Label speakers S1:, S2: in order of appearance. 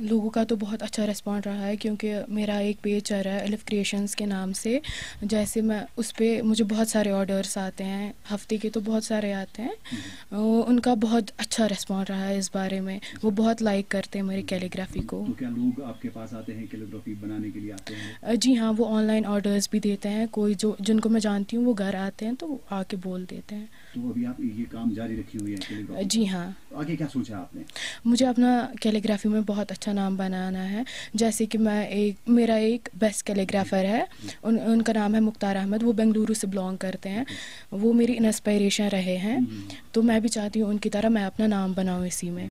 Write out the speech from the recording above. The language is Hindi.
S1: लोगों का तो बहुत अच्छा रिस्पॉन्ड रहा है क्योंकि मेरा एक पेज चल रहा है एलिफ क्रिएशंस के नाम से जैसे मैं उस पर मुझे बहुत सारे ऑर्डर्स आते हैं हफ्ते के तो बहुत सारे आते हैं हम्म। उनका बहुत अच्छा रिस्पॉन्ड रहा है इस बारे में वो बहुत लाइक करते हैं मेरी कैलीग्राफी को
S2: तो क्या लोग आपके पास आते हैं कैलीग्राफी बनाने के लिए आते
S1: हैं जी हाँ वो ऑनलाइन ऑर्डर्स भी देते हैं कोई जो जिनको मैं जानती हूँ वो घर आते हैं तो आके बोल देते हैं
S3: तो अभी आप ये काम जारी रखी हुई है जी हाँ आगे क्या सोचा आपने
S1: मुझे अपना कैलीग्राफी में बहुत अच्छा अच्छा नाम बनाना है जैसे कि मैं एक मेरा एक बेस्ट कैलीग्राफर है उन उनका नाम है मुख्तार अहमद वो बेंगलुरु से बिलोंग करते हैं वो मेरी इंस्पायरेशन रहे हैं हम्म। तो मैं भी चाहती हूँ उनकी तरह मैं अपना नाम बनाऊँ इसी में